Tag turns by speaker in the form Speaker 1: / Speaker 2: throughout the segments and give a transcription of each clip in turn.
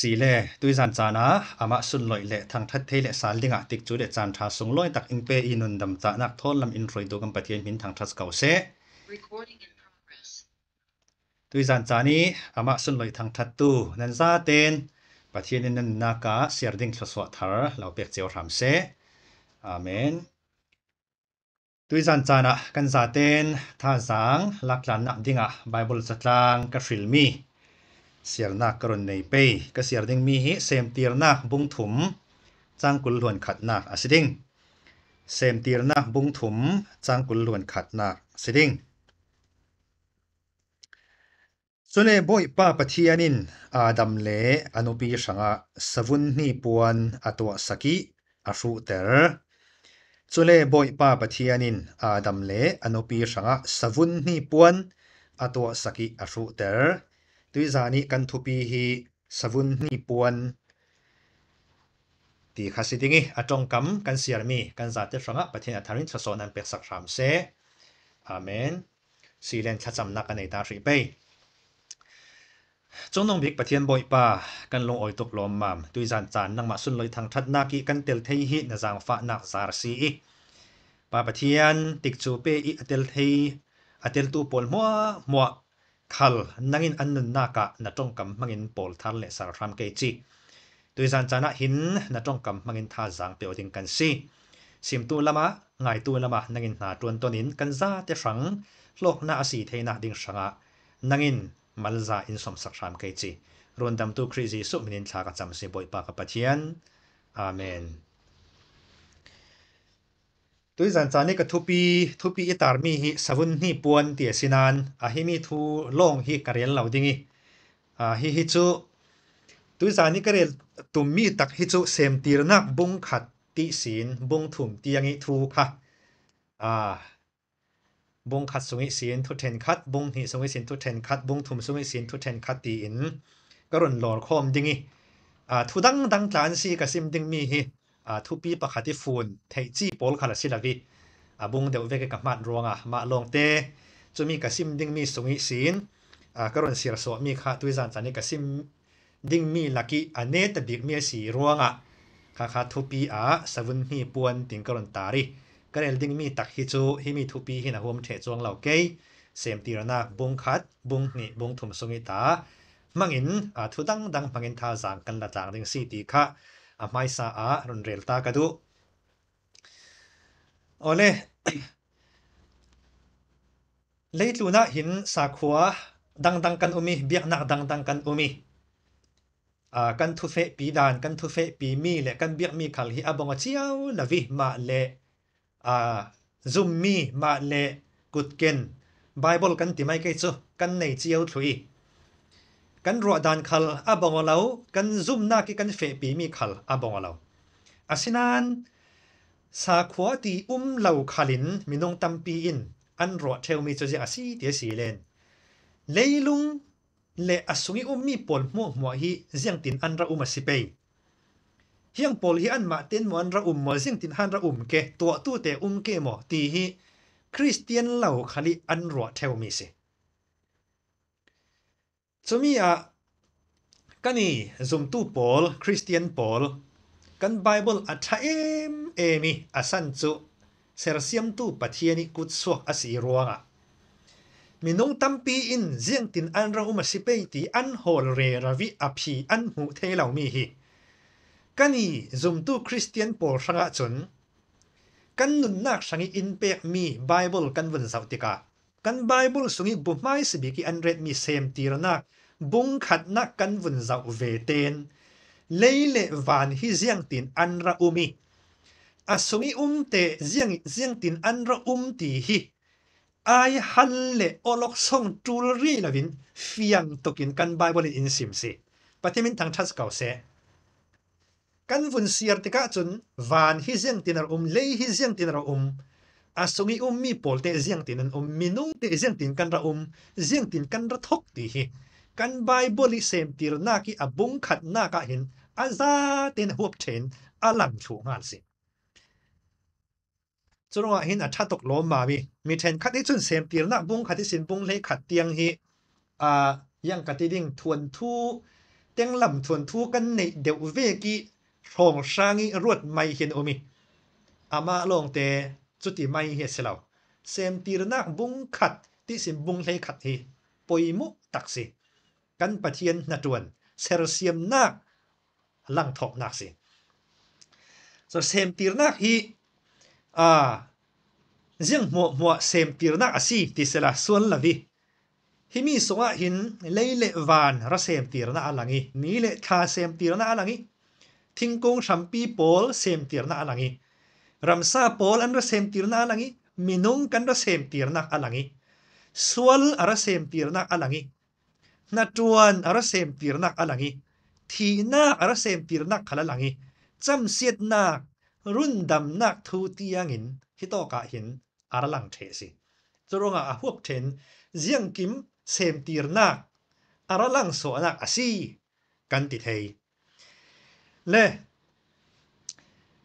Speaker 1: สีเล่ตุยจันจานะอามาสุนลอยเล่ทางทัดเทเล่สารดิงะติดจุดเดจันทาสงลอยตักอิงเปอินุนดำจานักทนลำอินรอยดูกันปะเทียนหินทางทัดเก่าเซตุยจันจานี้อามาสุนลอยทางทัดตูนันซาเตนปะเทียนนันนากาเสียดิ่งสวสวทาร์เราเปียกเจียวรำเซอาเมนตุยจันจานะกันซาเตนท่าสังลักหลานนักดิงะไบเบิลสตางกัฟิลมีเสียรนักกรณในไปก็เสียรดิงมีเฮเซมเตียร์นักบุงถุมจังกุลหลวนขัดหนักอสิดิงเซมเตียร์นักบุงถุมจังกุลหลวนขัดหนักสิดิงส่วนเอบ่อยป้าปะเทียนินอาดัมเลอนุปีสังะสวุนนีปวนอตัวสกิอาชูเตอร์ส่วนเอบ่อยป้าปะเทียนินอาดัมเลอนุปีสังะสวุนนีปวนอตัวสกิอาชูเตอร์ตุยจานิกันทุปีฮีสวุนนีปวนตีข้าสิติงีอาจงกำกันเสียมีกันจาเจ้าสง์ประเทศอัธรินสโซนันเป็กสักสามเสอาเมนสีเลนชัดจำนักกันในตาสีไปจงนงบิกประเทศบอยป่ากันลงอ่อยตกลมมามตุยจานจานนังมาสุนลอยทางทัดนากีกันเตลเทฮินะจางฟ้านักสารสีป่าประเทศติกจูเปอีเตลเทอเตลตูปนมัวมัวขัลนังินอันนุนนากะนาจงกำมังินปอลทัลเลสารคามเกจิตุยจันจานะหินนาจงกำมังินท่าจังเปียวดิงกันซีสิมตัวละมะไงตัวละมะนั่งินหาจวนตัวนินกันซาเตสังโลกนาสีเทนาดิงสังะนั่งินมัลซาอินสมสักรามเกจิรวนดำตัวคริจิสุมินินชากะจำสิบอยปากะปะเทียนอาเมนตอยจันจานี่ก็ทุบีทุบีอีตามีฮิสวุนฮีปวนเตียสินานอาฮิมีทูลงฮิกเรียนเหล่าดิงีอ่าฮิฮิจูตอยจันนี่ก็เรียนตุมมีตักฮิจูเซมตีรนักบุงขัดตีสินบุงถุมเตียงีทูค่ะอ่าบุงขัดสุงอีสินทุเทนขัดบุงหิสุงอีสินทุเทนขัดบุงถุมสุงอีสินทุเทนขัดตีอินก็รุนหลอคอมดิงีอ่าทุดังดังจานซีกซิมดิงมีฮิอาทุปีปะกัดที่ฟูนเทจีโปลขลัดสิลาวีอาบุงเดวเวกกับมาดรวงอ่ะมาลงเตจะมีกระซิมดิ้งมีสงิสินอ่ากรณเสียสวมีค่ะตุยจันจันนี่กระซิมดิ้งมีลักกี้อันเนตบิกมีสีรวงอ่ะค่ะค่ะทุปีอ่สวุนมีปวนติงกรณตารีก็เลยดิ้งมีตักฮิจูฮิมีทุปีฮินะฮวมเทจวงเหล่าเกยเสียมตีรนาบุงคัดบุงนี่บุงถุมสงิตามังอินอ่าทุดังดังมังอินทาจางกันละจางดิ้งสีตีค่ะ amai sa a run rel ta ka du ole leitluna hin sa dang dang kan umi biak nak dang kan umi a kan thu fe pi dan kan thu fe pi mi le kan biak mi khal hi abonga chiao la vi ma le a zoom mi ma le kutken bible kan mai ke chu kan nei chiao thui กันรัวดานขัลอาบองเรากันซุ่มนากิกันเฟปีมีขัลอาบองเราอาสินานสาขวตีอุ้มเหล่าขลินมินงตัมปีอิน อันรัวเทลมีจะจะอสีเดียสีเลนเลยลุงเลอสุงิอุ้มมีปนมัวหัวฮีเสียงตินอันระอุมาสิเปเฮียงปอลฮีอันมาเต้นมันระอุมมาเสียงตินฮันระอุมเกตัวตู้เตอุมเกหมอตีฮีคริสเตียนเหล่าขลิอันรัวเทลมีสิจมีอ่ะกันี่ z o มตู o อลคริสเตียน p อลกันไบเบิลอัตเอมเอมีอาสันจูเซอร์เซียมตูปัจเจียนิกุตสวกอสีรวงอะมีนงตัมปีอินเซียงตินอันเราอมาสิเปติอันโฮลเรรวิอภีอันหูเทเหล่ามีฮีกันี่ z o มตูคริสเตียน p อลสังกัจุนกันนุนนักสังอินเปกมีไบเบิลกันวันสาวติกากันไบเบิลสุงีบุมไม่สบิกิอันเรดมีเซมตีระนักบุ้งขัดนักกันวุ่นเจ้าเวเินเลยเลวานฮิเซียงตินอันระอุมิอาสุงีอุ้มเตเซียงเซียงตินอันระอุมตีฮิไอฮัลเลอโลกซงจูรีละวินฟียังตกินกันไบเบิลอินสิมสิปฏิมินทางชัดเก่าเสซกันวุ่นเสียติกะจุนวานฮิเซียงตินระอุมเลยฮิเซียงตินระอุม asungi ummi polte ziang tin an um minung te ziang tin kan ra um ziang tin kan ra thok ti hi kan bible sem tir na ki abung khat na ka hin aza ten huap chen alam chu ngal si chunga hin a thatok lo ma bi mi then khat i chun sem tir na bung khat i sin bung le khat tiang hi a yang ka ti ding thuan thu teng lam thuan thu kan nei deu ve ki thong sang i ruat mai hin omi ama long te ໂຕທີໄຫມຮຽດຊະເລຕກປນປະນັທອຕີຕີລາສວສທາຕ ramsa pol an ra sem tirna alangi minung kan ra sem tirna alangi swal ara sem tirna alangi na tuan ara sem tirna alangi thi na ara sem tirna khala langi cham siet na run dam na thu tiang in hito ka hin ara lang the si zoronga a huak ten ziang kim sem tirna ara lang so na asi kan ti thei le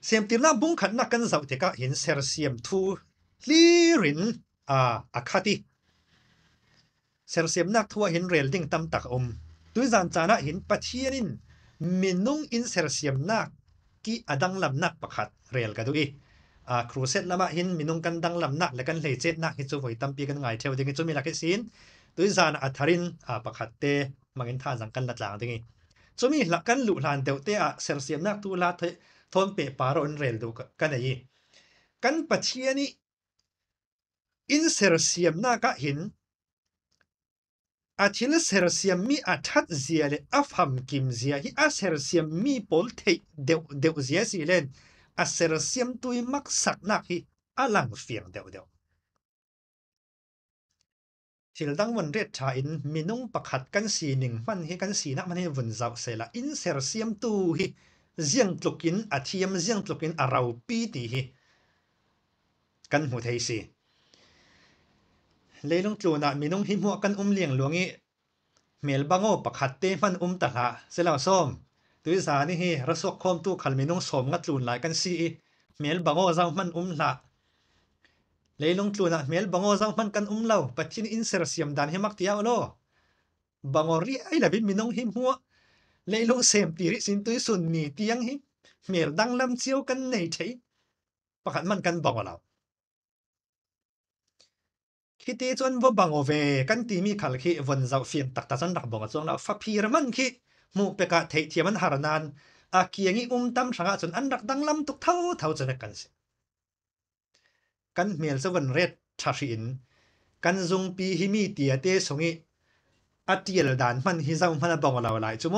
Speaker 1: เสียมติล่าบุ้งขันนักกันสาวเ็กก็เห็นเซรเซียมทูลีรินอ่าอาคาติเซรเซียมนักทัวเห็นเรลดิ่งตำตักอมด้วยจานจานะเห็นปะเทียนินมินุงอินเซรเซียมนักกี่อดังลำนักประคัดเรลกันดูอีอ่าครูเซตละมาเห็นมินุงกันดังลำนักและกันเลเจตนักเห็นจูหอยตำปีกันไงเทวดิ่งจูมีหลักศิ์ด้วยจานอัธรินอ่าประคัดเตมังเห็นท่าสังกันหลัดหลังดิ่งจูมีหลักกันหลุหลานเตวเตะเซรเซียมนักทัวลาเท thon pe paro in rel du kan ei kan pathiani in sersiam na ka hin athil sersiam mi athat zia le afham kim zia hi a sersiam mi pol thei deu deu zia si len a sersiam tui mak sak nak hi alang phiang deu deu thil dang wan ret tha in minung pakhat kan si ning man hi kan si na man hi vun zau se la in sersiam tu hi ziang tlukin a thiam ziang tlukin a rau pi ti hi kan hmu thei si leilung tluna minung hi mu kan um liang luangi ngô bango pakhat te man um ta la selaw som tui sa ni hi rasok khom tu khal minung som nga tlun lai kan si mel ngô zau man um la leilung tluna mel ngô zau man kan um lâu, lo pathin in ser siam dan hi mak tia ngô bangori ai la bin nông hi mu ลยลูกเสมตีริสินตุยสุนีเตียงฮิเมลดังลำเชียวกันในใช้ประคันมันกันบอกว่าเราคิดจนว่าบางโอเวกันตีมีขลขีวันเสาเฟิลตักตาสันรับบอกว่าจงเราฟพีรมันขีมูเปกะเทเทียมันหารนาน อาเกียงอุ้มตั้มสังอาจนอันรักดังลำตุกเท่าเท่าจะกันสิกันเมลสวรรเรศชาชิน กันจงปีหิมีเตียเตสงิอัตเยลดานมันฮิซจ้มันบอกว่าเราหลายจุโม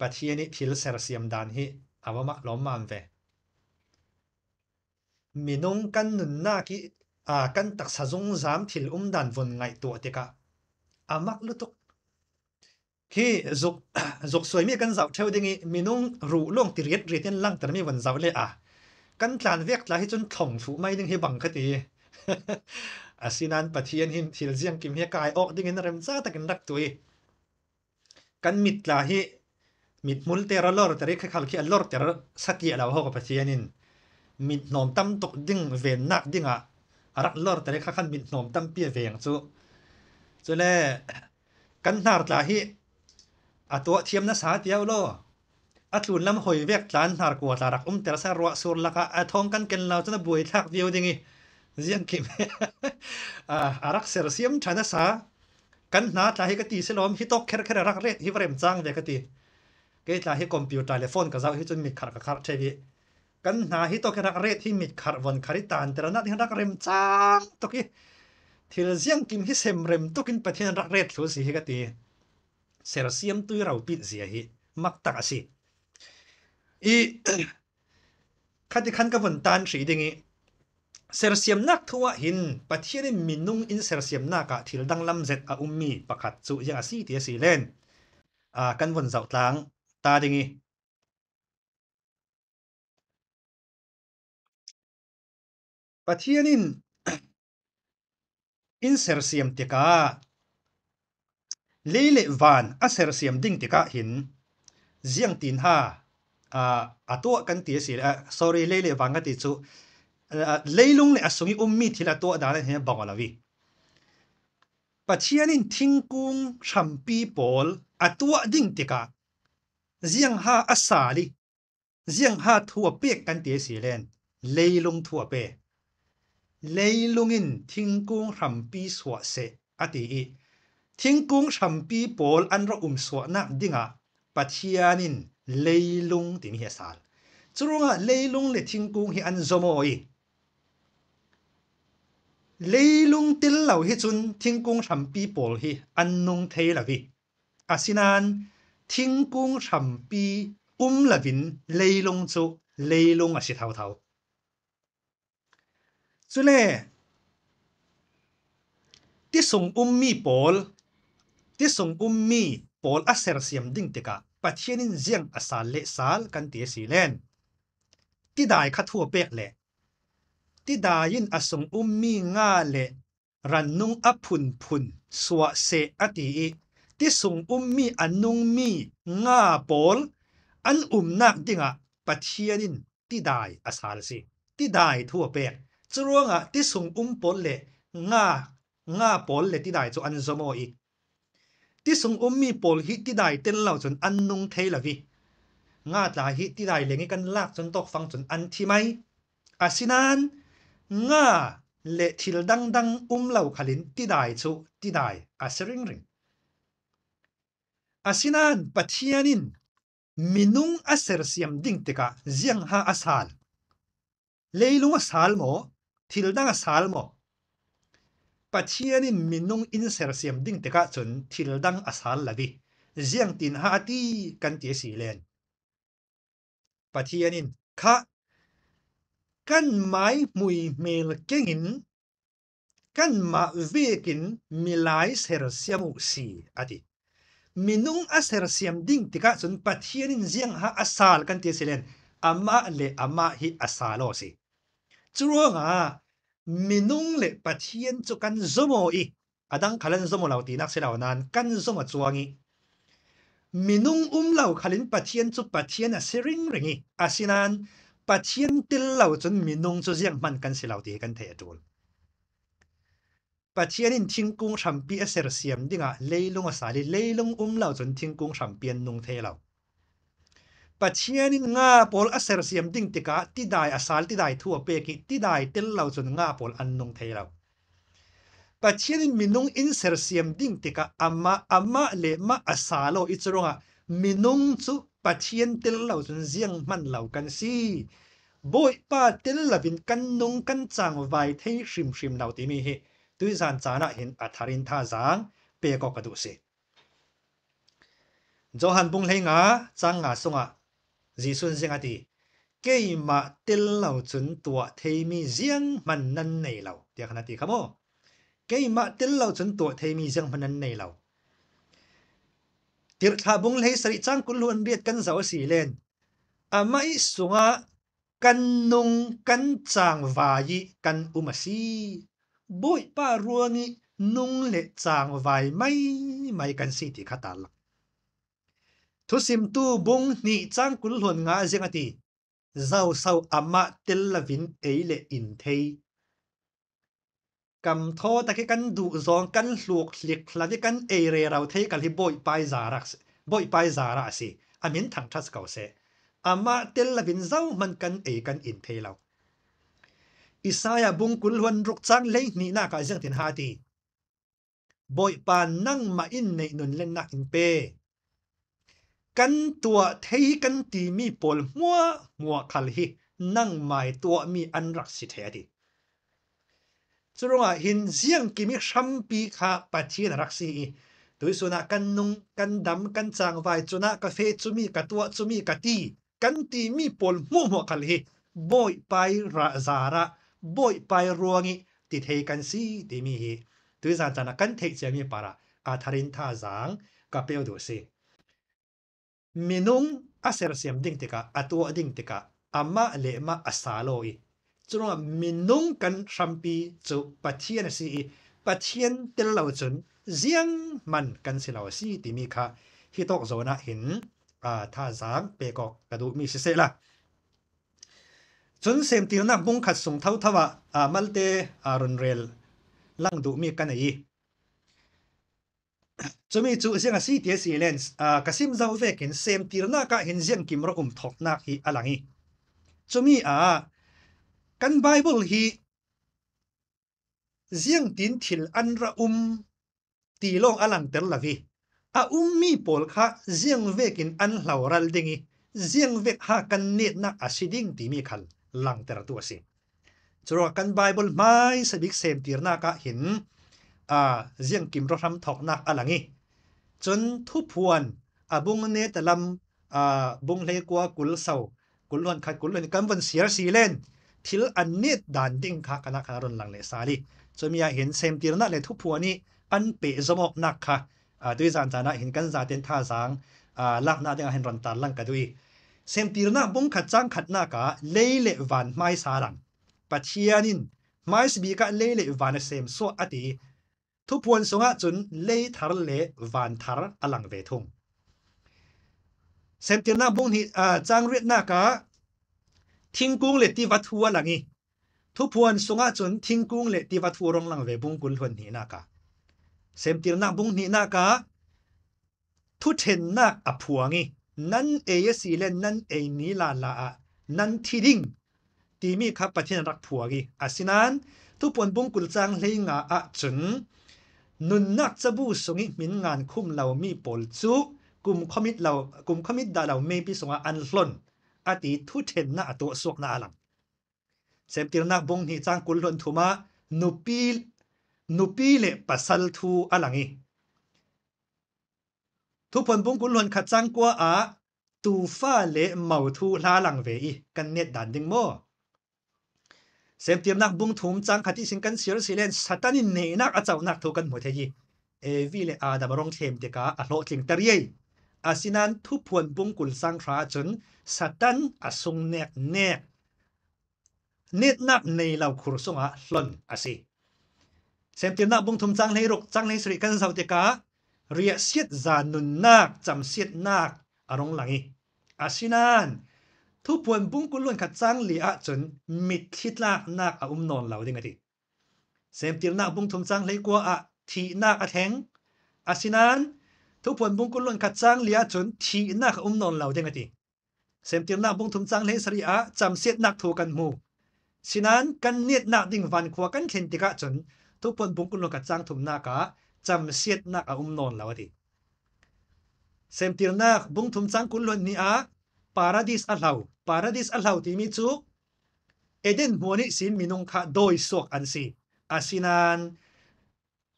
Speaker 1: ปัจจัยนี้พิลเซรเซียมดานฮิอาวมักล้อมมันเวมีนงกันนุนนากิอากันตักสะจงสามถิลอุ้มดันวนไงตัวเตกะอามักลุตุกืีจุกจุกสวยมีกันเจ้าเทวดิงีมีนงรู้ล่วงติเรียดเรียนลังแต่ไม่วันเาวาเลยอ่ะกันการเวียกลาให้จนถ่องฟูไม่ดึงให้บังคดีอาศินันปะเทียนหินทิลเจียงกิมเฮกายออกดึงเงินเริ่มซาแต่กันรักตัวกันมิดลาห้มิดมุลเตร์ลอร์ต่เรียกขัลขี้อัลตอร์แต่สติเราะฮากับเซียนินมิดนอมตั้มตกดิ่งเวนนักดิ่งอ่ะรักลอร์ต่เรียกขันมิดนอมตั้มเปียเวียงจูจูเล่กันนาร์ตาฮิอตัวเทียมนะสาเดียวโลอัตุนลำหอยเวกจานนารกัวตารักอุ้มเตอล์ซารวสุรละกะอาทองกันเกันเราจะนบุยทักเดียวดิงีเสียงกิมอ่ารักเสือเสียมชนะสา กันนาตาฮิกตีเสลอมฮิตอกเคร์เคร์รักเรฮิวเรมจังเวกตีกิดนาฮิคอมพิวเตอร์เลฟอนก็จะฮิจุนมิดขัดกับขัดเทวีกันหาฮิโตกันรักเรทที่มิดขัดวันคาริตานแต่ละนัดที่รักเริมจังตุกิทีละเซียงกิมฮิเซมเริมตุกินประเทศรักเรทสูสีกตีเซรเซียมตัวเราปิดเสียฮิมักตักสิอีขัดขันกับวันตานสีดิ่งเซรเซียมนักทัวหินประเทยนี้มินุ่งอินเซรเซียมนักทีละดังลำเจ็ดอาอุมีประกาศสุยาสีเทียสีเล่นอ่ากันวันเสาตัง ta thì nghi pathianin in sersiam tika Lệ van a sersiam ding cả hin ziang tin ha À à a căn kan ti à. sorry lệ lệ cái chú. À sung lele van ka ti chu leilung le asungi ummi thila to da he bangalawi pathianin thingkung champi pol atua ding cả riêng ha asa sa li riêng ha thua pek kan te si len leilung thua pe leilung in thing cung hầm pi swa se ati i thing cung hầm pi pol an ra um bát swa na dinga pathianin leilung ting hi sal churunga leilung le thing cung hi an zomo i leilung til lo hi chun thing cung ram pi pol hi an nung thei lawi asinan ทิ้งกุ้งชมปีกุ้มละวินเลยลงจูเลยลงอ่ะสิเท่าเท่าจู่เล่ที่ส่งอุ้มมีบอลที่ส่งอุ้มมีบอลอ่ะเสียเสียมดิ่งติกาปัจเจียนเสียงอ่ะสาเลสาลกันเตี้ยสีเลนที่ได้ขัดท่วเป๊กเลยที่ได้ยินอ่ะส่งอุ้มมีงาเลยรันนุ่งอัะพุนพุนสวะเสอตีอีที่สูงอุ้มมีอันนุงมีง่าปอล อันอุ้มนักดิ่งอ่ะปจเจียนินที่ได้อาศัยสิที่ได้ทั่วเปกจรวงอ่ะที่สูงอุ้มปอลเละง่าง่าปอลเละที่ได้จอันสมออีกที่สูงอุ้มมีปอลฮิตที่ได้เต้นเหล่าจนอันนุ่งเทละวิง่าตาฮิตที่ได้เลี้กันลากจนตกฟังจนอันที่ไม่อาสินานง่าเละทิลดังดังอุ้มเหล่าขลินที่ได้จุที่ได้อาศซริงริง asinan pathianin minung aser siam ding teka ziang ha asal leilung asal mo thildang asal mo pathianin minung in ser siam ding teka chun thildang asal lawi ziang tin ha ati kan ti si len pathianin kha kan mai mui mel kengin kan ma vekin milai ser siamu si ati minung a ser siam ding tika chun pathianin ziang ha asal kan ti silen ama le ama hi asalo si churo nga minung le pathian chu kan zomo i adang khalan zomo lau ti nak se lau nan kan zomo chuangi minung um lau khalin pathian chu pathian a sering ringi asinan pathian til lau chun minung chu ziang man kan se lau ti kan the atul pathianin thingkung champi a ser siam dinga leilung a sali leilung um lo chun thingkung champian nung the lo pathianin nga pol a ser siam ding tika ti dai a sal ti dai thu pe ki ti dai tel lo chun nga pol an nung the lo pathianin minung in ser siam ding tika ama ama le ma asalo ichronga minung chu pathian tel lo chun ziang man lo kan si boi pa tel lavin kan nung kan chang vai thei shrim shrim lo ti mi hi ตุยจานจานะหินอัธรินท่าจางเปียกกระดูสิจอหันบุงเลงาจังงาสงะจีสุนสิงอดีเกยมาติลเหล่าจุนตัวเทมีเจียงมันนั่นในเหล่าเดียขนาดตีครับโมเกยมาติลเหล่าจุนตัวเทมีเจียงมันนั่นในเหล่าติรทาบุงเลสริจังกุลวนเรียดกันเสาสีเลนอาไม่สงะกันนุงกันจางวายิกันอุมาซีบุยป้ารัวนี้นุ่งเละจางไวไม่ไม่กันสิที่ขตาลักทุสิมตูบุงนี่จางกุลหวนงาเสียงอตีเจ้าสาวาอามาเตลลวินเอเลอินเทยกำทอตะกันดูซองกันหลวกหลิกลาที่กันเอเรเราเทกันที่บ่อยไปจารักบ่อยไปจาระสิอามินทางทัสเก่าเสอามาเตลลวินเจ้ามันกันเอกันอินเทยเรา Isaiah bung kulwan ruk chang lei ni na ka jang tin hati boy pan nang ma in nei nun len nak in pe kan tua thei kan ti mi pol mua mua khal hi nang mai tua mi an rak si the di churunga hin ziang kimi shampi kha pathin rak si i tui suna kan nung kan dam kan chang vai chuna ka fe chumi ka tua chumi ka ti kan ti mi pol mua mua khal hi boy pai ra zara บอยไปรัวงี้ติดเฮกันซีดีมีฮีตัวจานจานักันเทจะมีปารอาทารินท่าสังกับเปลดูซีมินุงอาเซรเซียมดิ่งติกะอาตัวดิ่งติกะอามาเลมาอาซาโลอีจงมินุงกันชัมปีจุปะเทียนซีปะเทียนเตลเหลาจุนเซียงมันกันสิเลาซีดีมีค่ะฮิตอกโซนะเห็นอาท่าสังเปกอกกระดูกมีเสียละ chúng xem tir na bung khat sung thau thawa a ah, ah, malte aron ah, rel lang du mi kan ai chú xem cái gì thế si à cái sim zau về kin xem tir na cái hin zeng kim ro um thok na hi alangi chumi à kan bible hi ziang tin thil an ra um ti long alang ter lavi à um mi pol kha về vekin an hlaural dingi ziang về ha kan net na asiding ti mi khal ลังแต่ละตัวสิจรวกันไบเบิลไม้สบิกเซมตีรนากะเห็นอ่าเจียงกิมรถทำถอกนักอะไรงี้จนทุพวนอาบุงเนตลำอ่าบุงเลกัวกุลเสากุลววนขัดกุลววนกันันเสียสีเล่นทิลอันเนตด่านดิ้งค่ะคณะคาะรนหลังเลสาลีจนมีเห็นเซมตีรนาเลยทุพวนนี้อันเปะสมอกนักค่ะด้วยจานจานะเห็นกันจาเต็นท่าสางลักนาเดงเห็นรันตาลังกะด้วยเซมตีรนาบุงขัดจังขัดนากาเล่เล่วันไม่สารังปัจเจียนินไม่สบีกะเล่เล่วันเซมสวอติทุพวนสงะจนเล่ทารเล่วันทารอลังเวทงเซมตีรนาบงนี่จังเรียนากาทิงกุ้งเลติวัตัวหลังอี้ทุพวนสงะจนทิงกุ้งเลติวัตัวรองหลังเวบุงกุลทวนนีนากาเซมตีรนาบุงนีนากาทุเทนนาอภวงี้นั่นเอเสีเลนนั่นเอนีลาลาอะนั่นทีดิ่งตีมีครับประเทศรักผัวกีอาสินันทุปนบุงกุลจางเลงาอาจุนนุนนักจะบูสงิมินงานคุ้มเรามีปลจุกลุ่มคอมมิตเรากลุ่มคอมมิตดาเราไม่พิสงอันหล่นอดีทุเทนน้าตัวสวกน่าหลังเซมติลนักบงหิจางกุลลนทุมานุปีนุปีเลปัสสลทูอะไรงี้ทุกคนปุ้งกุลวนขัดจังกัวอาตูฟ้าเละเมาทูลาหลังเวอีกันเน็ดดันดิงโมเซมเตียมนักบุ้งถุมจังขัดที่สิงกันเสียรสิเลนสตันินเนนักอาเจ้านักทูกันหมดเทียเอวีเลอาดับรองเทมเดกาอัลโลจิงตะเรียอาสินันทุพวนบุ้งกุลสังคราจนสตันอสงเนกเนกเน็นักในเหล่าคุนสงะหล่นอาสิเซมเตียมนักบุ้งถุมจังในรกจังในสิริกันเสาเดกา ria siết già nun nak chăm siết nak arong langi asinan thu puan bung ku luôn khat chang li a chun mit thit lak nak a um non lo ding ati sem tir nak bung thum chang lei kwa a thi nak a theng asinan thu puan bung ku luôn khat chang li a chun thi nak um non lo ding ati sem tir nak bung thum chang lei sari a chăm siết nak thu kan mu sinan kan niat nak ding van khwa kan khen tika chun thu puan bung ku luôn khat chang thum nak a จำเสียดนักอุ้มนอนแล้วทีเซมติร์นักบุ้งทุ่มจังคุณลนนี่อาปาราดิสอัลลาวปาราดิสอัลลาวที่มีจุกเอเดนหัวนิ้สินมีนงคาโดยสวกอันสีอาสินาน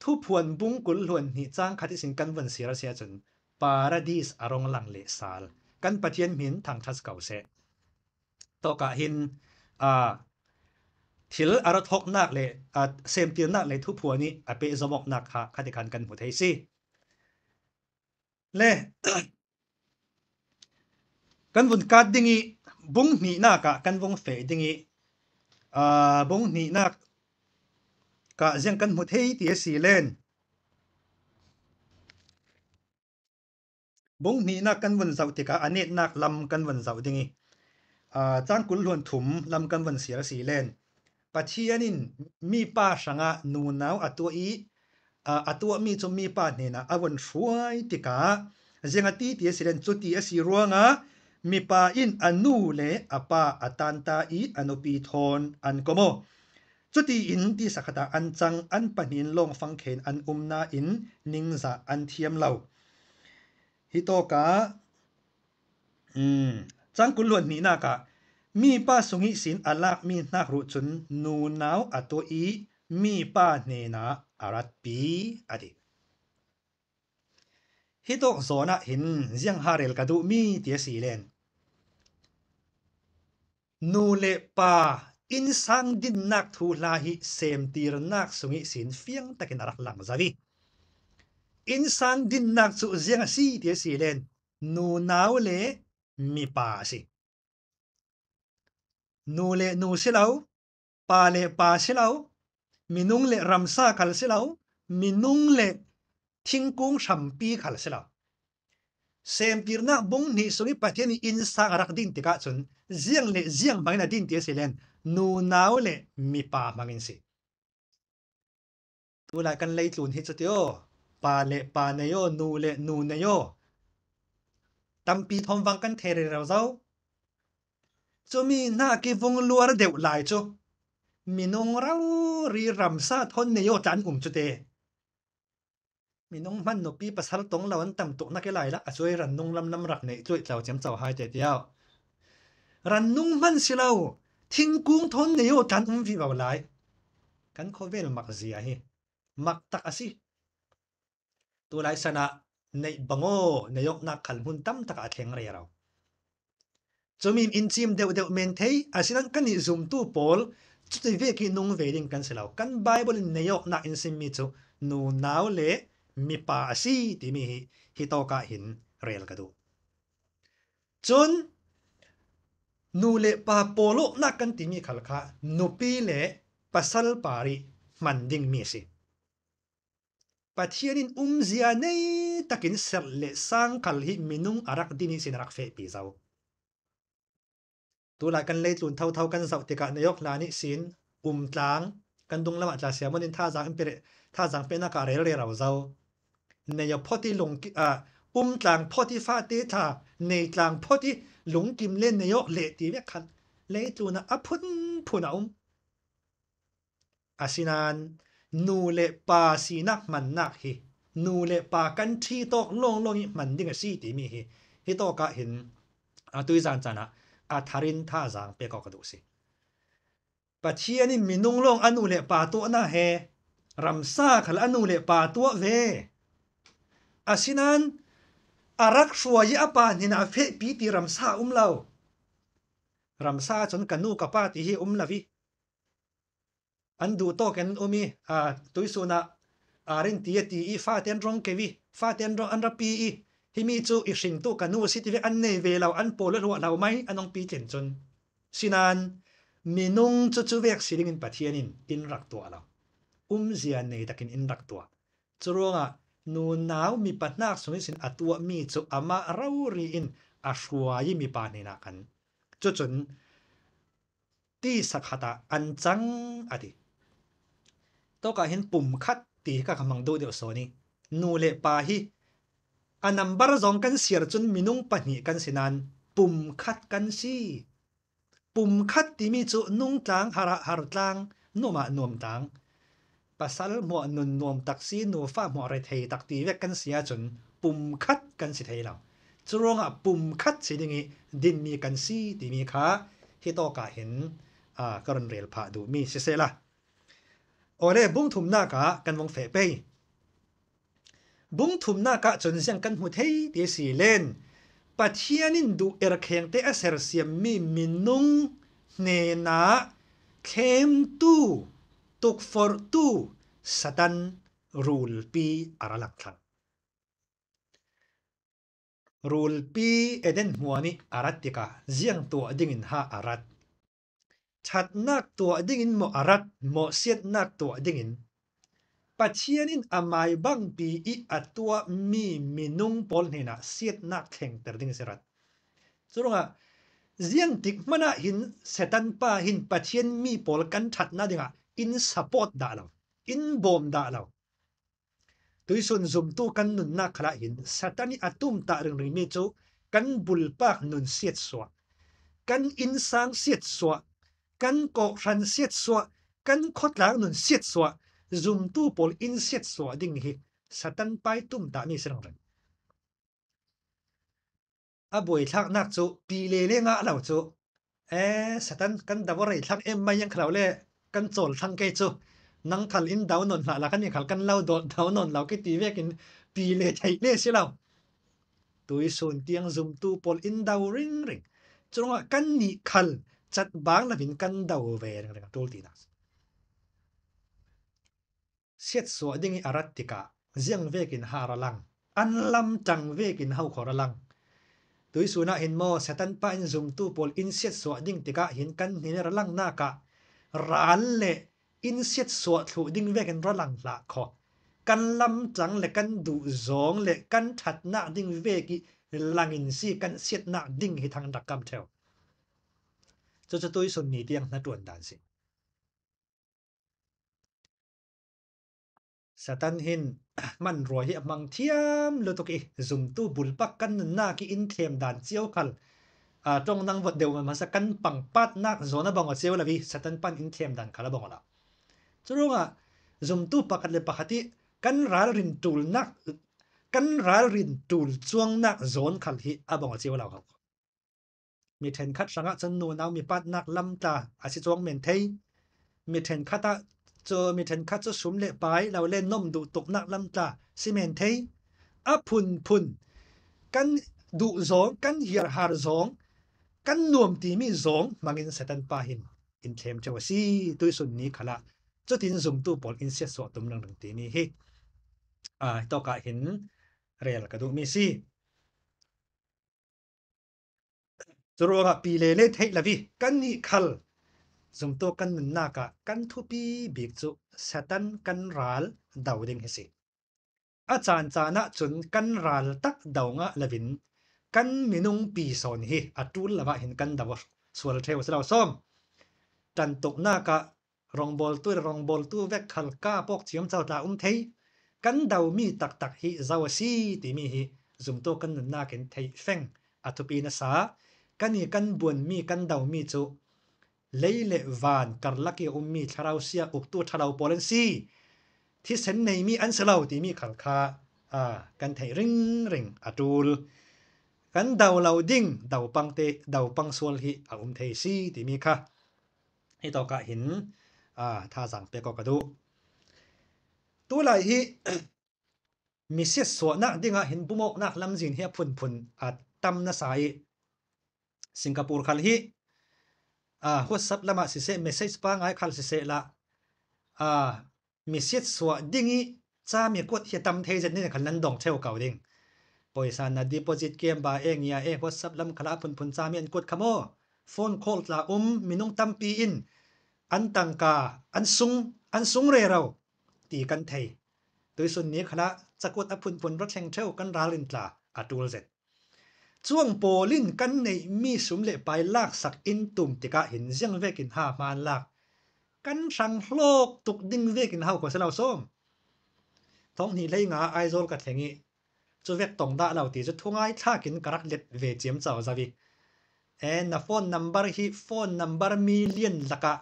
Speaker 1: ทุพวนบุ้งคุลลนนี่จังคัดสินกันวันเสียเสียจนปาราดิสอารมณ์หลังเลสซาลกันปะเทียนหินทางทัศเก่าเสตตกะหินอ่าทิลอรทกนักเลยอ่เซมเตียนนักเลยทุกผัวนี้อเปนสมอกนักค่ะคดีการกันหมดไทยสิเล่กันวุญนกัดดิ่งบุ้งหนีนักกันวงเฟดิ่งอ่าบุ้งหนีนักกะเจียงกันหมดไทยที่สีเล่นบุ้งหนีนักกันวุญนเสาติกะอันนี้นักลำกันวุญนเสาดิ่งอ่าจ้างกุลลวนถุมลำกันวุญนเสียสีเล่นปัจเจียนินมีป้าสังะนูนาวอตัวอีอตัวมีจมีป้าเนี่ยนะอวันช่วยติกาเจงตีเตียสิเรนจุตีอสีรัวงะมีป้าอินอนูเลอป้าอตันตาอีอนุปีทอนอันกโมจุดีอินที่สักตาอันจังอันปนินลงฟังเขนอันอุมนาอินนิงสะอันเทียมเหล่าฮิโตกะอืมจังกุลวนนี้นากะมีป้าสงิสินอัลลักมีนักรุจุนนูนาวอัตโตอีมีป้าเนนาอารัตปีอดีฮิตกโซนะหินเจียงฮาเรลกัดูมีเตียสีเลนนูเลป้าอินสังดินนักทูลาฮิเซมตีรนักสงิสินเฟียงตะกินรักหลังซาวีอินสังดินนักสุเจียงสีเตียสีเลนนูนาวเลมีป้าสิ nu le nu silau pa le pa silau minung le ramsa khal silau minung le thingkung shampi khal silau sem tirna bong ni suri pathiani in sa rak ding tika chun ziang le ziang mangina din te silen nu nau le mi pa mangin si tu la kan lei tlun hi chatio pa le pa nayo nu le nu nayo tampi thom wang kan there rao zau cho mi na cái vùng luar đều lại cho mi nong rau ri ram sa thon ne yo tan um cho te mi nong man no pi pasar tong lawan tam tu na cái lại la a choi ran nong lam lam rak ne choi chao chém chao hai te tiao ran nong man lau thiên cung thôn ne yo tan um vi vào lại kan ko mặc mak à hi mak ta kasi tu lai sana nei bango neyok na tâm tam taka theng re rau cho mình in chomim inchim deuh deuh men thei asinan kani zum tu pol chutei ve ki nung ve ding kan selo kan bible này neyok na in sim mi chu nu nào le mi pa si thì mi hi hi to ka hin rel ka du chun nu le pa polo na kan ti mi khal kha nu pi le pasal pari man ding mi si um pathianin umzia nei takin ser lệ sang kal hi minung arak dini sin rak fe pi sao ตัวหลักกันเลยจุนเท่าเท่ากันสับติกะนายกลานิสินอุ่มจางกันดุงละมาจากเสียมันินท่าจางเป็นท่าจางเป็นอากาศเรเรเราเจ้านยพ่อที่หลงอ่าอุ้มจางพ่อที่ฟาเตท่าในจางพ่อที่หลงกิมเล่นนายกเละตีมวคันเลยจูนะอพุนพูนอุ้มอาสินานนูเลปาสีนักมันนักเฮีนูเลปากันที่ตกลงลงมันดิ้งสีตีมีเฮีที่ตกก็เห็นอ่าตุยจานจานะ a tharin tha zang pe ko ka du si pa chi ani minung long anu le pa to na he ram sa khal anu le pa to ve asinan arak shuai apa ni na fe pi ti ram sa um lau ram sa chon kanu ka pa ti hi um la vi, an du to ken umi a tuisuna arin ti ti i fa ten rong ke vi fa ten rong an ra pi i ฮิมีจูอิสิงตุกันนู้สิทีเวอันเนเวลาอันโปลรัวเราไหมอันองปีเจนจนสินานมีนุ่งจุจูเวกสิลิงินปะเทียนินอินรักตัวเราอุ้มเสียนในตะกินอินรักตัวจรวงอ่ะนูนาวมีปัญหาสมิสินอตัวมีจุอามาเราเรียนอาชัวยมีปานในนากันจุจนที่สักขตาอันจังอะดิตัวก็เห็นปุ่มคัดตีก็กำลังดูเดี๋ยวโซนี้นูเลปาฮีอันนันบาร์ซองกันเสียจนมินุงปัญญกันสินันปุ่มคัดกันสิปุ่มคัดที่มีจุนุ่งจางหระหรจังนุ่มาน่มจังภาษาหมวนุนุ่มตักซีนัวฟ้าหมวไรเทตักตีเวกันเสียจนปุ่มคัดกันสิเทแล้วจรงอ่ะปุ่มคัดสิดิ่งดินมีกันสิดินมีขาที่ต่อกะเห็นอ่ากรณ์เรียลผ่าดูมีเสียละโอเล่บุ้งถุมหน้ากากันวงเฟไปบุ้งทุมนากะจนเสียงกันหูเทยเดสีเล่นปัทยานินดูเอร์เคียงเตอเสรเสียมมีมินนุงเนนาเข้มตู้ตุกฟอร์ตู้สตันรูลปีอาราลักทังรูลปีเอเดนหัวนี่อารัตติกาเสียงตัวดิ่งินหาอารัตชัดนักตัวดิ่งินโมอารัตโมเสียดนักตัวดิ่งินปัจเจียนินอามายบังปีอีอตัวมีมินุงปนเห็นะเสียดนักแข่งตัดดิ้งเสรัตสุรงะเสียงติกมันะหินเสตันป้าหินปัจเจียนมีปลกันถัดนะดิ้งะอินสปอร์ตด่าเราอินบอมด่าเราตุยส่วนซุมตัวกันนุนนักขละหินสตันิอัตุมตาเรื่องริมีจูกันบุลปากนุนเสียดสวกันอินสังเสียดสวกันกอกรันเสียดสวกันคดหลังนุนเสียดสว zoom tu pol inset so ding hi satan pai tum ta mi serang ran a boi thak nak chu pi le le nga lo chu e satan kan da bore thak em mai yang khlau le kan chol thang ke chu nang khal in dau non la la kan ni khal kan lau dol dau non lau ke ti ve kin pi le thai le si lau tui sun tiang zoom tu pol in dau ring ring chunga kan ni khal chat bang la vin kan dau ve rang rang tol ti na เสียดสวดิ่งอารัตติกะเจียงเวกินฮารลัง อันลำจังเวกินเฮาขอรลังตุยสุนาเห็นมอสตันป้าอินซุมตูปอลอินเสียดสวดิ่งติกะเห็นกันเห็นรลังนากะร้านเลอินเสียดสวดถูดิ่งเวกินรลังละขอกันลำจังและกันดุจองและกันถัดน้าดิ่งเวกิลังอินซีกันเสียดน้าดิ่งให้ทางดักกำเทวจะจะตุยสุนนีเตียงนัดด่วนด่านสิ satan hin man roi hi amang thiam lo to ki zum tu bul pak kan na ki in them dan chiao khal a tong nang vật đều mà sa kan pang pat na zona bang chiao la vi satan pan in them dan khala bang la nga zum tu pakat le pakati kan ral rin tul nak kan ral rin tul chuang nak zon khal hi abang chiao la khal mi then khat sanga chan nu naw mi pat nak lam ta asi chuang men thei mi then จอมีทันคัดจะสมเละไปเราเล่นน้มดูตกนักลำตาซิเมนเทอพุนพุนกันดูสองกันเหยียหาสองกันนวมตีมีสองมังอินเสตันปาหินอินเทมเจวซีตุยสุนนี้ขละจุดินสุงตู้ปอลอินเสียสวตุมนังถึงตีนี้ฮิอ่าตอกะเห็นเรียลกระดูกมีซีจรัวปีเลเล่เทละวีกันนี่ขล zum to kan mun na ka kan thu pi bik chu satan kan ral dau ding hi si a chan chana chun kan ral tak dau nga lavin kan minung pi son hi atul lawa hin kan daw sual theu sa som tan tok na ka rong bol tu rong bol tu vek khal ka pok chiam chau ta um thei kan dau mi tak tak hi zaw si ti mi hi zum to kan na ken thei feng atupi na sa kani kan buan mi kan dau mi chu เลยเลวานกัลลักเกอุมมีชาวเซียอุกตัวชาวปเลนซีที่เซนในมีอันเซลาทีมีขันคาอ่ากันเทริงริงอัดูลกันดาวเราดิ่งเดาปังเตเดาปังสวลฮิอาอุมเทซีทีมีค่ะให้ต่อกะเห็นอ่าท่าสังเปกกระดูตัวไหลี่มีเสสวนนักดิ่งอ่ะเห็นปุโมอกนักลำจินเฮียพุ่นพุ่นอัดตั้มนาสายสิงคโปร์คันฮีอ่าหัวสับละมาสิเซ่เมสเซจปังไอ้ขั้วสิเซ่ละอ่ามิเซ็ตสวดิ่งอีจ้ามีกดเฮตัมเทจันนี่ขันนันดงเชวเก่าดิ่งบริษัทนัดดีโปรจิตเกมบาเองเนี่ยเอ้หัวสับลำคลาพุนพุนจ้ามีอักดขโมโฟอนคอลลาอุ้มมินุ่งตัมปีอินอันตังกาอันซุงอันซุงเรเราตีกันเทยโดยส่วนนี้คณะจะกดอพุนพุนรถแข่งเชวกันราลินตลาอัดูลเซ็ตช่วงโปลินกันในมีสุมเลไปลากสักอินตุ่มติกะเห็นเสียงเวกินหามานลากกันสังโลกตุกดิ้งเวกินเฮาก็เสลาส้มท้องนี่เลยงาไอโซลกัดแห่งนี้จูเวกตองดาเราตีจะทวงไอท่ากินกระักเล็ดเวเจียมเจ้าจาวีเอ็นฟอนนัมเบอร์ฮีฟอนนัมเบอร์มิเลียนละกะ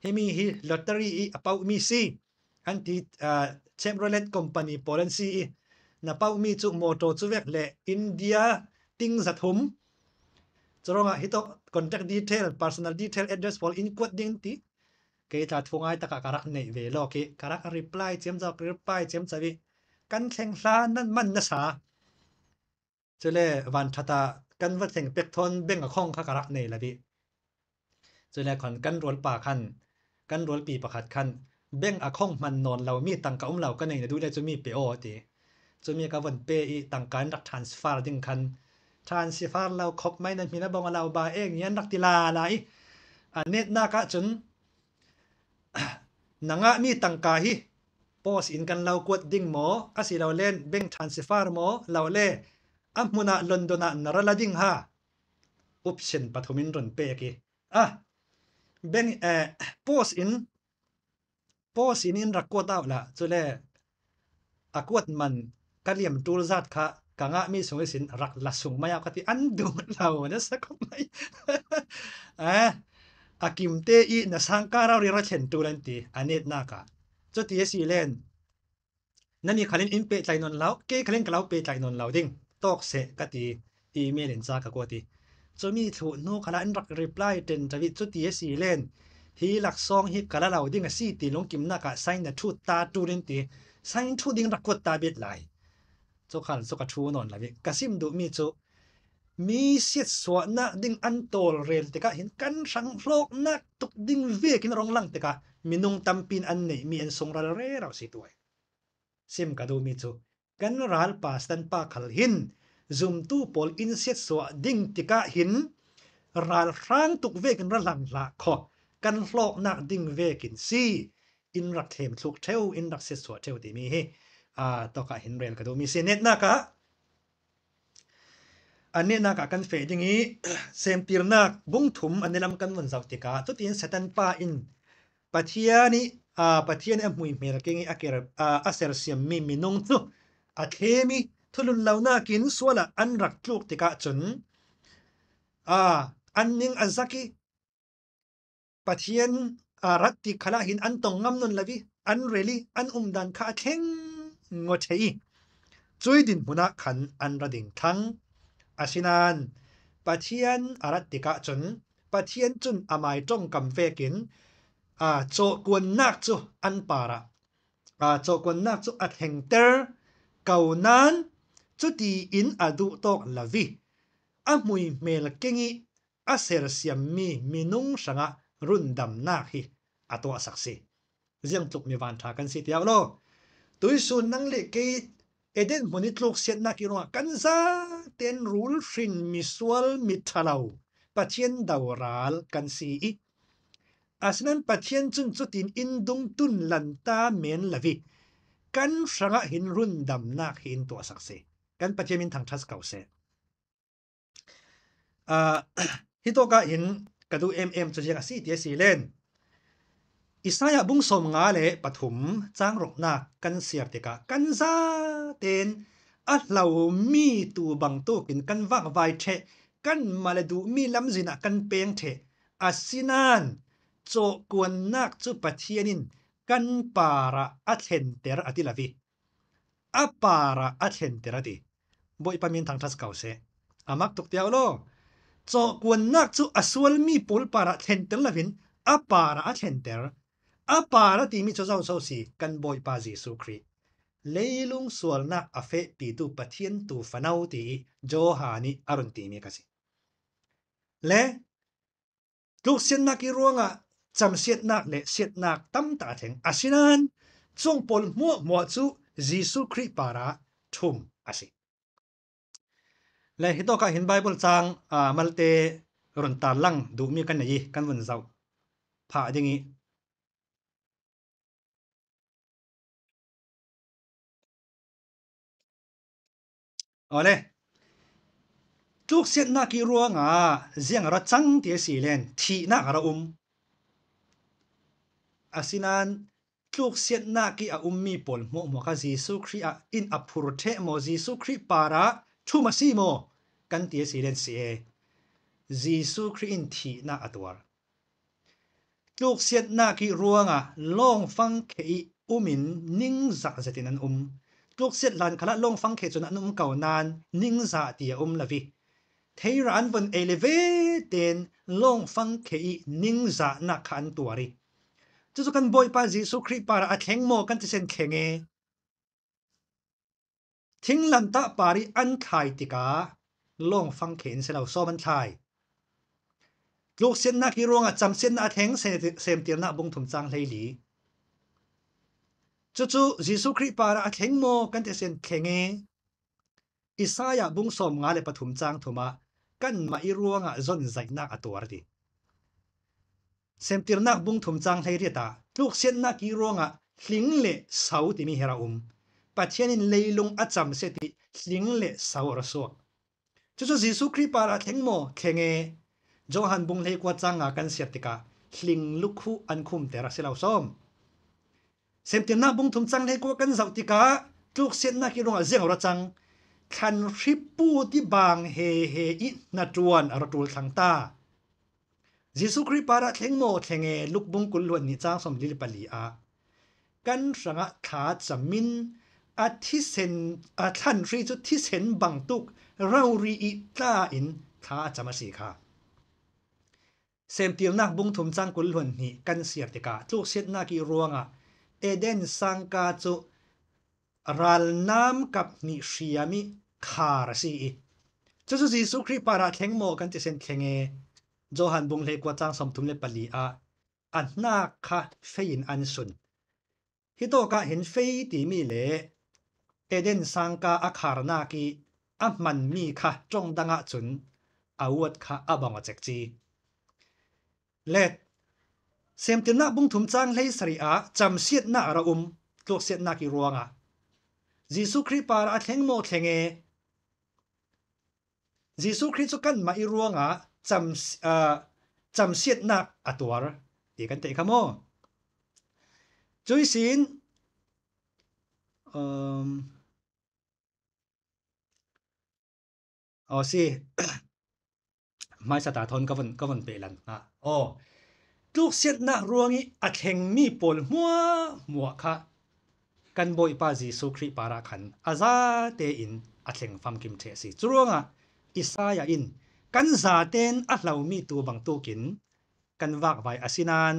Speaker 1: เฮมีฮีลอตเตอรี่อีเป้ามีซีอันที่เชมโรเลตคอมพานีโปแลนซีอีนะเป้ามีจุโมโตจุเวกเละอินเดียติงสะทุมจะร้องอ่ะฮิตอก contact detail personal detail address for in กดดิ้งตีเกยถาทวงไอ้ตะกะกะระในเวลอเกกะระ reply เจียมจอก reply เจียมจสวิกันแข่งซานั่นมันนะสาจะเล่วันทัตากันวัดแข่งเป็กทนเบ่งกับข้องขะกะระในละดิจะเล่ขอนกันรวนป่าขันกันรวนปีประคัดขันเบ่งอะข้องมันนอนเรามีตังกับอุ้มเราก็ในดูได้จะมีเปโอตีจะมีกะวันเปอีตังการรักรานสฟาร์ดิ้งคัน than si far lau khop mai nan hmina bong lau ba eng yan rak tila lai a net na ka chun nanga mi tang ka hi pos in kan lau kwat ding mo asi lau len beng than si far mo lau le amuna londona narala ding ha option pathumin ron pe ki ah beng eh pos in pos in in rakot out la chule akwat man ka liam tul zat kha กางะมีสงสินรักละสุงมายากติอันดูเราเนี่ยสักไม่อะอากิมเตอีนะสังการาเรียรเชนตุลันตีอันเนตนากะจุดที่สี่เลนนั่นนี่ขลินอินเปใจนนเราเกขลินกเราเปใจนนเราดิ้งตอกเสกตีอีเมลินซากะกวตีจะมีถูกนูขลันรักรีプライเต็นจะวิจุดที่สี่เลนฮีหลักซองฮีกะละเราดิ้งสี่ตีลงกิมนากะไซน์นยทูตาตูเรนตีไซน์ทูดิ้งรักกดตาเบ็ดไหลสุขันสกัดชูนนท์ละวิกสิมดูมีจุมีเสียสวนนักดิ่งอันตัวเรียนติกะเห็นกันสังโลกนักตุกดิ่งเวกินรองลังติกะมีนุงตั้มปินอันนี้มีอันทรงระเรราสิตัวสิมกะดูมีจุกันรัลปัสตันปาขลหิน zoom ตู้ปอลอินเสียสวนดิ่งติกะเห็นรัลร่างตุกเวกินระลังละคอกันโลกนักดิ่งเวกินซีอินรักเทมสุกเทวอินรักเสียสวนเทวตีมีให à to cả hin rel ka do mi se net na ka ane na ka kan fe dingi sem tir na bung thum ane lam kan mun zau ti tôi to tin satan pa in pathia ni a pathia ni amui cái ke ngi à a aser siam mi mi nong tu a the mi thulun lau na kin suala an rak tluk ti ka chun a an ning azaki pathian a rat ti anh hin an tong ngam nun lavi an reli an umdan kha theng ngo thei chui din muna khan an ra ding thang asinan pathian arat tika chun pathian chun amai tong kam vekin a cho kun nak chu an para a cho kun nak chu at heng ter kaunan chu ti in adu tok lavi a mui mel kengi a ser siam mi minung sanga run dam na hi ato asak se ziang tuk mi van tha kan si tiaw lo ตุยสูนนั่งเล็กเอเดนมนิตลกเสียนักอีรอกันซาเตนรูลฟินมิสวลมิทาลาวปะเจียนดาวรัลกันซีอีาสนันปะเจียนจุนจุตินอินดุงตุนลันตาเมนลาวิกันสังหินรุ่นดำนาคหินตัวสักเซกันปัจเจียมินทางทัศเก่าเซอ่าฮิโตกะหินกระดูเอ็มเอ็มจะเชื่อสิเตียสีเล่นอิสราเอลบุ้งสมงาเลปฐุมจ้างรกนักกันเสียบเดกะกันซาเตนอัลเรามีตัวบังตัวกินกันว่าไวเทกันมาเลดูมีลำจินะกันเปียงเทอาซินานโจกวนนักจุปะเทียนินกันปาระอัเทนเตระอติลาวีอปาระอัเทนเตระดีบอยปามินทางทัศเก่าเสอามักตกเตียวโลโจกวนนักจุอสวลมีปุลปาระเทนเตระวินอปาระอัเทนเตระอาปาละตีมิจเจ้าเจ้าสีกันบอยปาจีสุครีเลยลุงส่วนนักอเฟตีตูปะเทียนตูฟนาวตีโจฮานิอารุนตีมีกันสิและลูกเสียนนักอีรวงอ่ะจำเสียนนักเละเสียนนักตั้มตาแทงอาศินันจงปนมัวมัวจูจีสุครีปาระทุมอาศิและฮิตวกาเห็นไบเบิลจางอ่ามัลเตรุนตาลังดูมีกันไหนกันวันเสาร์ผ่าอย่างนี้อเลจุกเสียนักีรัวงาเสียงระจังเตียสีเลนทีนักระอุมอาศินันจุกเสียนักีอาอุมมีปลมมัวซีสุครีอาอินอภูรเทโมซีสุครีปาระชูมาซีโมกันเตียสีเลนเสียซีสุครีอินทีนักอตัวจุกเสียนักีรัวงาลองฟังเคอุมินนิ่งจักเจตินันอุมลูกศิษย์หลานคณะลงฟังเขจนอนุมเก่านานนิ่งสาเดียวอมละวิเทยรันบนเอเลเวเตนลงฟังเขีนิ่งสาหนักขันตัวริจุดสุขันบอยปาจิสุคริปาราอัแหงโมกันที่เซนเข็งเอทิ้งลำตาปาริอันขายติกาลงฟังเขนเสลาโซบันชายลูกเส้นนักฮิโร่จำเส้นอาแห็งเซมเตียนนักบุงถุมจางเลยหลี Chú chu chu jisu khri para a thleng mo kan te sen thlenge isaya bung som nga le pathum chang thuma kan ma i ruanga zon zaina ator à à Xem sem tirnak bung thum chang thei ri ta luk sen na ki ruanga hling le sau ti mi hera um pathianin leilung acham se ti hling le sau à chú, so chu chu bà ra para thleng khen nghe. johan bung le kwa changa kan siatika hling lukhu an khum tera lau xóm. เซมเทนน้าบุ้งทุ่มจังเลยกว่ากันสักทีกาทุกเส้นนักเรียนเอาเสียงของเราจังคันทริปปูที่บางเฮเฮอินาจวนอรตูลทังตาจิสุคริปาระเทงโมเทงเอลุกบุ้งกุลลวนนิจังสมดิลปาลีอากันสังะขาจมินอาทิเซนอาทัานรีจุดที่เซนบังตุกเราเรีอิตาอินขาจะมาสีค่ะเซมเตียมนักบุ้งทุ่มจังกุลลวนนิกันเสียติกาทุกเส้นนักเรียนเอาเอเดนสังกาจุรัลนามกับนิชียมิคาร์ซีจดสุทีสุคริปาราเ่งโมกันจะเซนเทงเอโจฮันบุงเลกว่าจังสมทุมเลปลีอาอันนาคาเฟยินอันสุนฮิโตกะเห็นเฟยตีมีเลเอเดนสังกาอคารนากีอัมันมีคาจงดังอาจุนอาวุธคาอับังอเจกจีเลด xem tin nát bung thùng trang lấy sari a cham xiết nát ra um tlok siet na ki ruanga jisu khri par a thleng mo thlenge jisu khri chu kan ma i ruanga cham a cham siet na atwar ti kan thế khamo choi sin um ờ si mai sa ta thon có vấn, có vấn pe lan à oh. ตุกเสียนักรวงอีอัดหงมีปลหัวหัวค่ะกันบ่อยปาจีสุครีปาราคันอาซาเตอินอัดหงฟัมกิมเทสิจรวงอ่ะอิสายาอินกันซาเตนอัลเล่ามีตัวบางตัวกินกันวากไว้อสินาน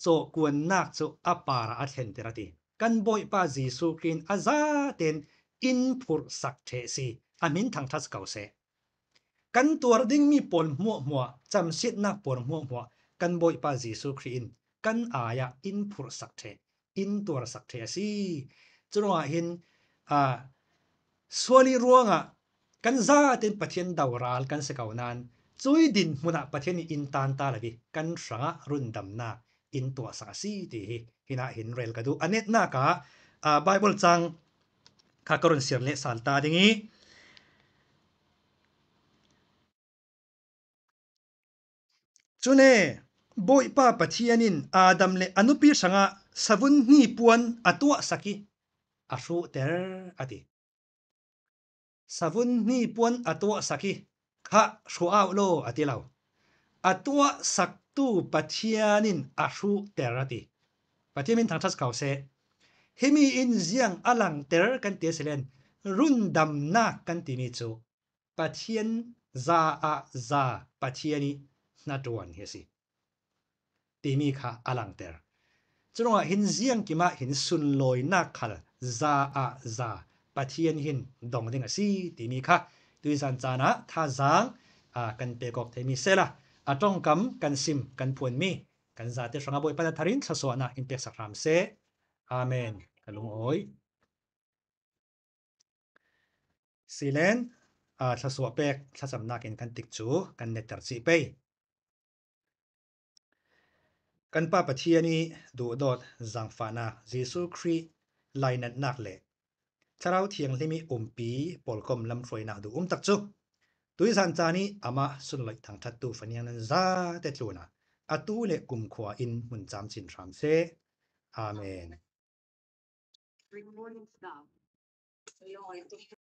Speaker 1: โจกวนนักโจอัปปาราอัดหงเตระติกันบ่อยปาจีสุครินอาซาเตนอินพุรสักเทสิอามินทางทัศเก่าเสกันตัวดิ้งมีปลหัวหัวจำเสียนักปลหัวหัวกันบอยปาจีสุครีนกันอายะอินพุรสักเทอินตัวสักเทสิจรวาหินอ่าสวลีร่วงอ่ะกันซาเต็นปะเทนดาวรัลกันสกาวนานจุยดินมุนะปะเทยนีอินตานตาละกีกันสังรุ่นดำนาอินตัวสักสีทีหินะเห็นเรลกัะดูอันนี้นากะอ่าไบเบิลจังข้ากรุณเสียงเลสันตาดิงี้จุเน boipa pathianin adam le anupi sanga savun ni puan atwa saki asu ter ati savun ni puan atwa saki kha shuaw lo ati law atwa sak tu pathianin asu ter ati pathiamin thang thas kau se hemi in ziang alang ter kan te selen run dam na kan ti ni chu pathian za a za pathiani na tuan hesi ตีมีค่ะอลังเตอร์จุดงหินเสียงกิมาหินสุนลอยนักขัลซาอาซาปะเทียนหินดองเดงสีตีมีค่ะตุยสันจานะท่าจางอ่ากันเปกอกเทมีเซละอาจ้องกำกันซิมกันพวนมีกันซาเตชังบอยปัตทารินสสวนะอินเปกสักรามเซอาเมนกันลุงโอ้ยสีเลนอ่าสสวเปกสัสำนักเห็นกันติกจูกันเนตเตอร์สีเปกันป้าปะเทียนี้ดูดอดจังฟานาเีซูครีไลนันนักเละชาวเทียงที่มีอุ้มปีปอลกอมลำรวยนักดูอุ้มตักจุตุยสันจานี้อามาสุนลยทางทัดตูฟันยังนั้นซาเตจูนะอาตูเลกุมขวาอินมุนจามสินทรามเซอาเมน